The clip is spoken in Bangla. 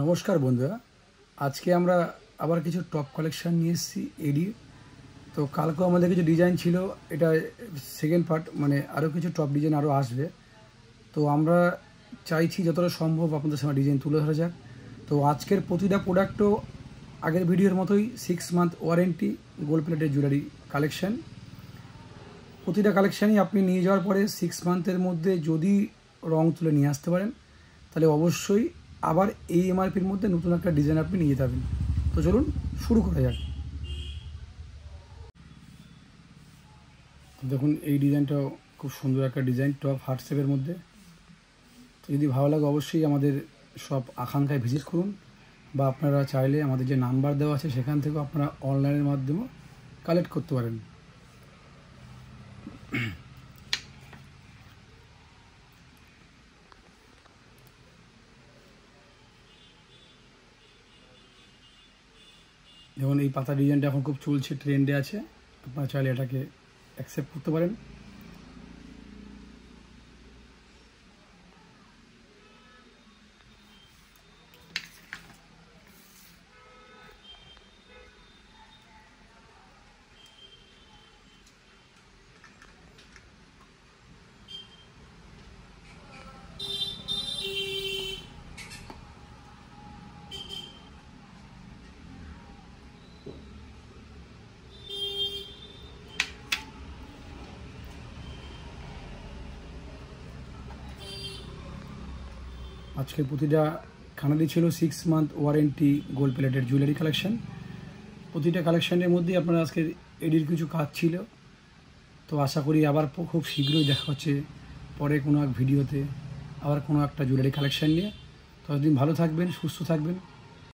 নমস্কার বন্ধুরা আজকে আমরা আবার কিছু টপ কালেকশান নিয়ে এসেছি এডি তো কালকেও আমাদের কিছু ডিজাইন ছিল এটা সেকেন্ড পার্ট মানে আরও কিছু টপ ডিজাইন আরও আসবে তো আমরা চাইছি যতটা সম্ভব আপনাদের সামনে ডিজাইন তুলে ধরা যাক তো আজকের প্রতিটা প্রোডাক্টও আগের ভিডিওর মতোই সিক্স মান্থ ওয়ারেন্টি গোল্ড প্লেটের জুয়েলারি কালেকশান প্রতিটা কালেকশানই আপনি নিয়ে যাওয়ার পরে সিক্স মান্থের মধ্যে যদি রং তুলে নিয়ে আসতে পারেন তাহলে অবশ্যই আবার এই এমআরপির মধ্যে নতুন একটা ডিজাইন আপনি নিয়ে যাবেন তো চলুন শুরু করা যাক দেখুন এই ডিজাইনটাও খুব সুন্দর একটা ডিজাইন টপ হোয়াটসঅ্যাপের মধ্যে তো যদি ভালো লাগে অবশ্যই আমাদের সব আকাঙ্ক্ষায় ভিজিট করুন বা আপনারা চাইলে আমাদের যে নাম্বার দেওয়া আছে সেখান থেকেও আপনারা অনলাইনের মাধ্যমেও কালেক্ট করতে পারেন যেমন এই পাতা ডিজাইনটা এখন খুব চলছে ট্রেন্ডে আছে আপনারা চাইলে এটাকে অ্যাকসেপ্ট করতে পারেন আজকে প্রতিটা খানাদি ছিল six month warranty gold plated jewellery collection প্রতিটা কালেকশানের মধ্যে আপনার আজকে এডির কিছু কাজ ছিল তো আশা করি আবার খুব শীঘ্রই দেখা হচ্ছে পরে কোনো এক ভিডিওতে আবার কোনো একটা জুয়েলারি কালেকশান নিয়ে ততদিন ভালো থাকবেন সুস্থ থাকবেন